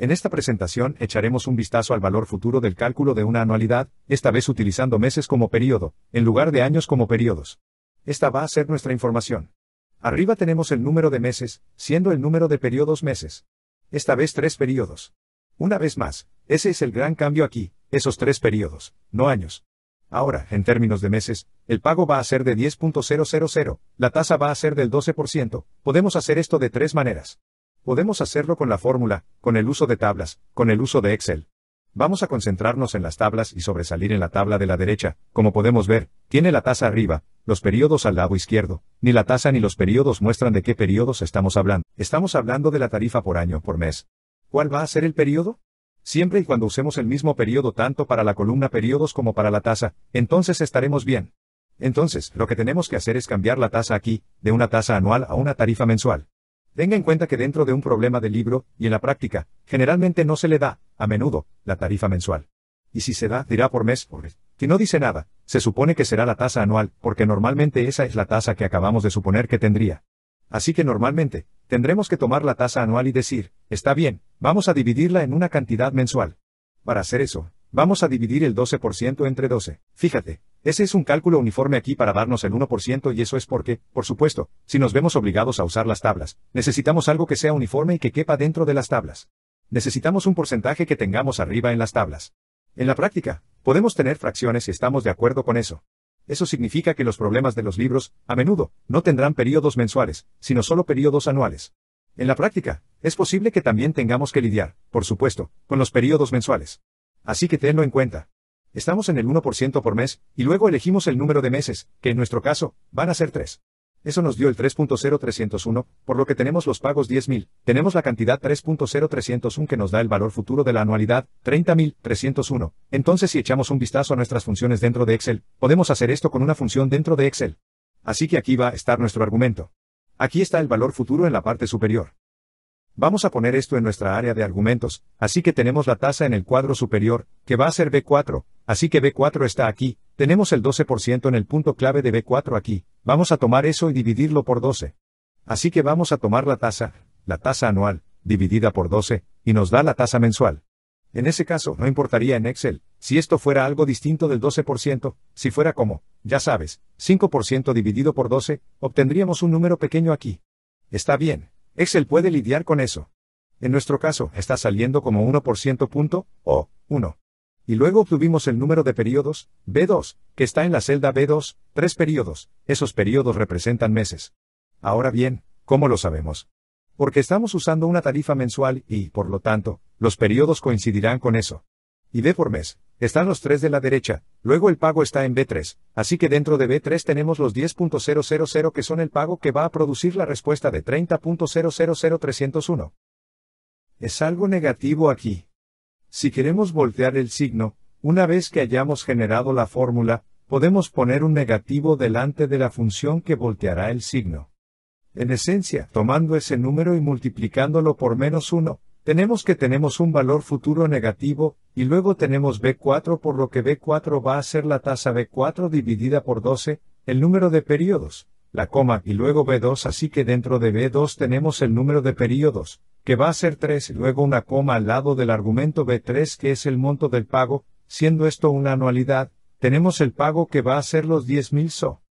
En esta presentación echaremos un vistazo al valor futuro del cálculo de una anualidad, esta vez utilizando meses como periodo, en lugar de años como periodos. Esta va a ser nuestra información. Arriba tenemos el número de meses, siendo el número de periodos meses. Esta vez tres periodos. Una vez más, ese es el gran cambio aquí, esos tres periodos, no años. Ahora, en términos de meses, el pago va a ser de 10.000, la tasa va a ser del 12%, podemos hacer esto de tres maneras. Podemos hacerlo con la fórmula, con el uso de tablas, con el uso de Excel. Vamos a concentrarnos en las tablas y sobresalir en la tabla de la derecha, como podemos ver, tiene la tasa arriba, los periodos al lado izquierdo, ni la tasa ni los periodos muestran de qué periodos estamos hablando. Estamos hablando de la tarifa por año por mes. ¿Cuál va a ser el periodo? Siempre y cuando usemos el mismo periodo tanto para la columna periodos como para la tasa, entonces estaremos bien. Entonces, lo que tenemos que hacer es cambiar la tasa aquí, de una tasa anual a una tarifa mensual. Tenga en cuenta que dentro de un problema de libro, y en la práctica, generalmente no se le da, a menudo, la tarifa mensual. Y si se da, dirá por mes, por mes. Si no dice nada, se supone que será la tasa anual, porque normalmente esa es la tasa que acabamos de suponer que tendría. Así que normalmente, tendremos que tomar la tasa anual y decir, está bien, vamos a dividirla en una cantidad mensual. Para hacer eso, vamos a dividir el 12% entre 12. Fíjate, ese es un cálculo uniforme aquí para darnos el 1% y eso es porque, por supuesto, si nos vemos obligados a usar las tablas, necesitamos algo que sea uniforme y que quepa dentro de las tablas. Necesitamos un porcentaje que tengamos arriba en las tablas. En la práctica, podemos tener fracciones si estamos de acuerdo con eso. Eso significa que los problemas de los libros, a menudo, no tendrán periodos mensuales, sino solo periodos anuales. En la práctica, es posible que también tengamos que lidiar, por supuesto, con los periodos mensuales. Así que tenlo en cuenta. Estamos en el 1% por mes, y luego elegimos el número de meses, que en nuestro caso, van a ser 3. Eso nos dio el 3.0301, por lo que tenemos los pagos 10.000, tenemos la cantidad 3.0301 que nos da el valor futuro de la anualidad, 30.301. Entonces si echamos un vistazo a nuestras funciones dentro de Excel, podemos hacer esto con una función dentro de Excel. Así que aquí va a estar nuestro argumento. Aquí está el valor futuro en la parte superior. Vamos a poner esto en nuestra área de argumentos, así que tenemos la tasa en el cuadro superior, que va a ser B4, Así que B4 está aquí, tenemos el 12% en el punto clave de B4 aquí, vamos a tomar eso y dividirlo por 12. Así que vamos a tomar la tasa, la tasa anual, dividida por 12, y nos da la tasa mensual. En ese caso, no importaría en Excel, si esto fuera algo distinto del 12%, si fuera como, ya sabes, 5% dividido por 12, obtendríamos un número pequeño aquí. Está bien, Excel puede lidiar con eso. En nuestro caso, está saliendo como 1% punto, o 1 y luego obtuvimos el número de periodos, B2, que está en la celda B2, tres periodos, esos periodos representan meses. Ahora bien, ¿cómo lo sabemos? Porque estamos usando una tarifa mensual y, por lo tanto, los periodos coincidirán con eso. Y B por mes, están los tres de la derecha, luego el pago está en B3, así que dentro de B3 tenemos los 10.000 que son el pago que va a producir la respuesta de 30.000301. Es algo negativo aquí. Si queremos voltear el signo, una vez que hayamos generado la fórmula, podemos poner un negativo delante de la función que volteará el signo. En esencia, tomando ese número y multiplicándolo por menos 1, tenemos que tenemos un valor futuro negativo, y luego tenemos B4 por lo que B4 va a ser la tasa B4 dividida por 12, el número de periodos, la coma, y luego B2 así que dentro de B2 tenemos el número de periodos, que va a ser 3 y luego una coma al lado del argumento B3 que es el monto del pago, siendo esto una anualidad, tenemos el pago que va a ser los 10.000 SO.